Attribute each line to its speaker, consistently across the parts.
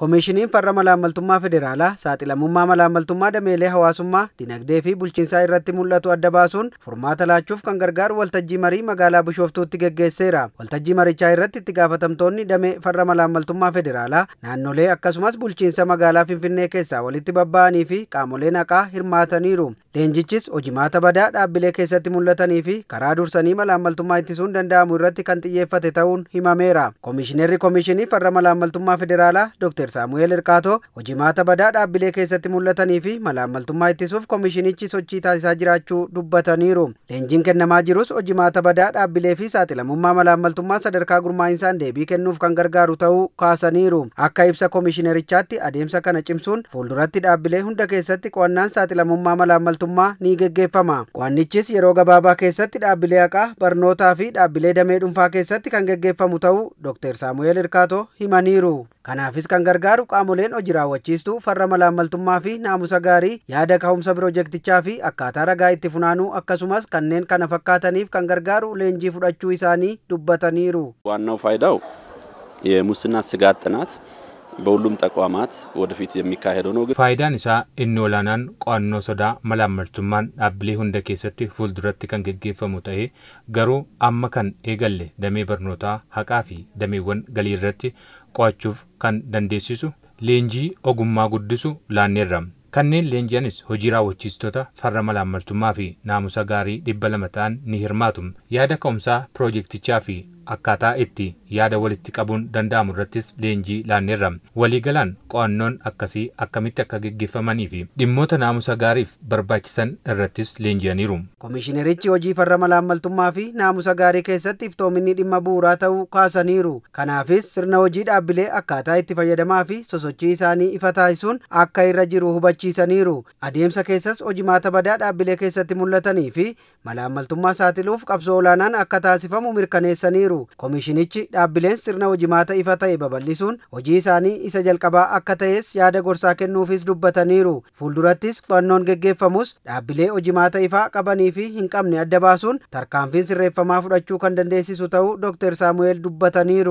Speaker 1: Komishiniin farra malaammaltummaa federaalaa saaxilamummaa malaammaltummaa dameelee hawaasummaa dinagdee fi bulchiinsaa irratti mul'atu adda baasuun furmaata laachuuf kan gargaaru waltajjii marii magaalaa bishooftuutti geggeesseera. Waltajjii marichaa irratti itti gaafatamtoonni damee farra malaammaltummaa federaalaa naannolee akkasumas bulchiinsa magaalaa Finfinnee keessaa walitti babba'anii fi qaamolee naqaa hirmaataniiru. Leenjichis hojimaata badaa dhaabbilee keessatti mul'atanii fi karaa dursanii malaammaltummaa ittisuun danda'amu irratti kan xiyyeeffate ta'uun himameera. Koomishinii farra malaammaltummaa saamu'el Hirkaatoo hojii maata-badaa dhaabbilee keessatti mul'atanii fi malaammaltummaa ittisuuf koomishinichi sochii taasisaa jiraachuu dubbataniiru. Leenjiin kennamaa jirus hojii maata-badaa dhaabbilee fi saaxilamummaa malaammaltummaa sadarkaa gurmaa'insaan deebii kennuuf kan gargaaru ta'uu kaasaniiru. Akka ibsa koomishinarichaatti adeemsa kana cimsuun fuulduratti dhaabbilee hunda keessatti qo'annaan saaxilamummaa malaammaltummaa ni geggeeffama. Qo'annichis yeroo gabaabaa keessatti dhaabbilee haqaa barnootaa fi dhaabbilee damee dhuunfaa keessatti kan himaniiru. Kanaafis kan gargaaru qaamoleen hojii raawwachiistuu farra malaamaltummaa fi naamusa gaarii yaada kahumsa piroojeektichaa fi akkaataa ragaa itti funaanuu akkasumas kanneen kana fakkaataniif kan gargaaru leenjii fudhachuu isaanii dubbataniiru።
Speaker 2: ዋናው ፋይዳው የሙስና ስጋት ጥናት በሁሉም ተቋማት ወደፊት የሚካሄደው ነው።
Speaker 3: ፋይዳን isaa inni olaanaan qo'annoo sodaa malaammaltummaan dhaabbilee hunda keessatti fuulduratti kan geggeeffamu ta'ee garuu amma kan eegalle damee barnootaa haqaa fi dameewwan galii irratti qo'achuuf kan dandeessisu leenjii ogummaa guddisu laanneerramne. Kanneen leenji'anis hojii raawwachiistota farra malaammaltummaa fi naamusa gaarii dhibba lama ta'an ni hirmaatu. Yaada ka'umsaa piroojektichaa fi akkaataa itti yaada walitti qabuun danda'amu irrattis leenjii laanneerra. Waliigalaan qo'annoon akkasii akkamitti akka geggeffamanii fi dhimmoota naamusa gaariif barbaachisan irrattis leenji'aniiru.
Speaker 1: Komishinarichi hojii farra malaammaltummaa fi naamusa gaarii keessatti iftoominni dhimma bu'uuraa ta'uu kaasaniiru. Kanaafis sirna hojii dhaabbilee akkaataa itti fayyadamaa fi sosochii isaanii ifa taasisuun akka irra jiru hubachiisaniiru. Adeemsa keessas hojii badaa dhaabbilee keessatti mul'atanii fi malaammaltummaa saaxiluuf qabsoo olaanaan akka taasifamu mirkaneessaniiru. koomishinichi dhaabbileen sirna hojimaata ifa ta'e babal'isuun hojii isaanii isa jalqabaa akka ta'es yaada gorsaa kennuufis dubbataniiru fuuldurattis to'annoon geggeeffamus dhaabbilee hojimaata ifaa qabanii fi hin qabne adda baasuun tarkaanfiin sirreeffamaa fudhachuu kan dandeessisu ta'uu ዶክተር ሳሙኤል dubbataniiሩ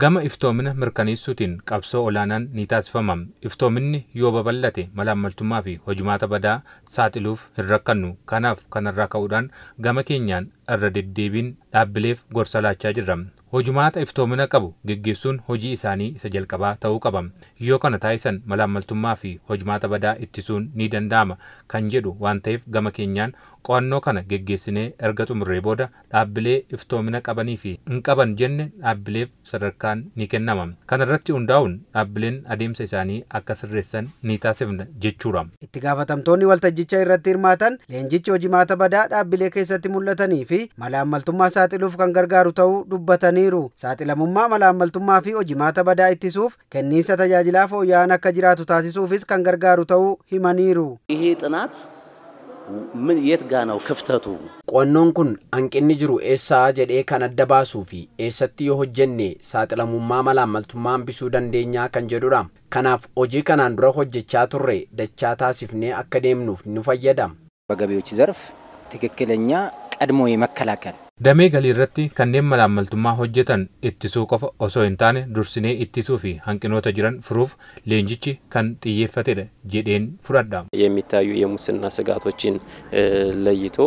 Speaker 3: gama iftoomina mirkaneessuutiin qabsoo olaanaan ni taasifamam iftoominni yoo babal'ate malaammaltummaa fi hojimaata badaa saaxiluuf hin rakkannu kanaaf kanarraa ka'uudhaan gama keenyaan irra deddeebiin dhaabbileef gorsa laachaa jirra hojumaata iftoomina qabu geggeessuun hojii isaanii isa jalqabaa ta'uu qaba yoo kana taa'isan malaammaltummaa fi hojumaata badaa ittisuun ni danda'ama kan jedhu waan ta'eef gama keenyaan qo'annoo kana geggeessinee erga xumurree booda dhaabbilee iftoomina qabanii fi hin qaban jenne dhaabbileef sadarkaan ni kennama. Kana irratti hundaa'uun dhaabbileen adeemsa isaanii akka sirreessan ni taasifna jechuudha.
Speaker 1: Itti gaafatamtoonni waltajjicha irratti hirmaatan leenjichi hojii maata badaa dhaabbilee keessatti mul'atanii fi mala ammaltummaa saaxiluuf kan gargaaru ta'uu dubbataniiru. Saaxilamummaa mala ammaltummaa fi hojii maata badaa ittisuuf kenniinsa tajaajilaa fooyya'an akka jiraatu taasisuufis kan gargaaru ta'uu himaniiru.
Speaker 2: ምን የት ጋ ነው ክፍተቱ? ቆኖን ኩን አንቅን ጅሩ ኤሳ ጀዴ ከን አደ ባሱ ፊ ኤሰት የሆ ጀኔ ሳጥለሙማ መላ መልቱማን ቢሱ ደንዴኛ ከን ከናፍ ኦጂ ከን አንድረ ሆጀቻ ቱሬ ደቻ ታሲፍኔ አከዴም ኑፍ በገቢዎች ዘርፍ ትክክለኛ ቀድሞ የመከላከል
Speaker 3: Damee galii irratti kanneen malaammaltummaa hojjetan ittisuu qofa osoo hin taane dursinee ittisuu fi hanqinoota jiran furuuf leenjichi kan xiyyeeffatedha jedheen fudhadha
Speaker 2: የሚታዩ የሙስና ስጋቶችን ለይቶ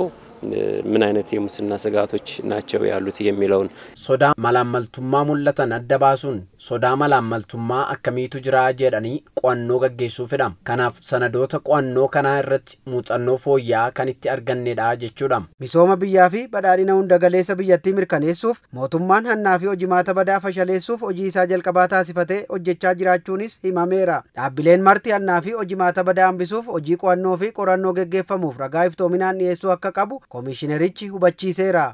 Speaker 2: ምን አይነት የሙስና ስጋቶች ናቸው ያሉት የሚለውን ሶዳ መላመልቱማ ሙለተን አደባሱን ሶዳ መላመልቱማ አከሚቱ ጅራ ጀደኒ ቋኖ ገጌሱ ፍዳም ከናፍ ሰነዶተ ቋኖ ከና ረት ሙጸኖ ፎያ ከንቲ አርገኔዳ ጀቹዳም
Speaker 1: ሚሶመ ብያፊ በዳዲነውን ደገሌሰ ብየቲ ምርከኔሱፍ ሞቱማን ሀናፊ ኦጂማተ በዳ ፈሸሌሱፍ ኦጂሳ ጀልቀባታ ሲፈቴ ኦጀቻ ጅራቹኒስ ሂማሜራ ዳብሌን ማርቲ ሀናፊ ኦጂማተ በዳ አንቢሱፍ ኦጂ ቋኖ ፊ ቆረኖ ገጌፈሙፍ ረጋይፍቶሚናን የሱ አከቀቡ Komishinerichi hubachiiseera.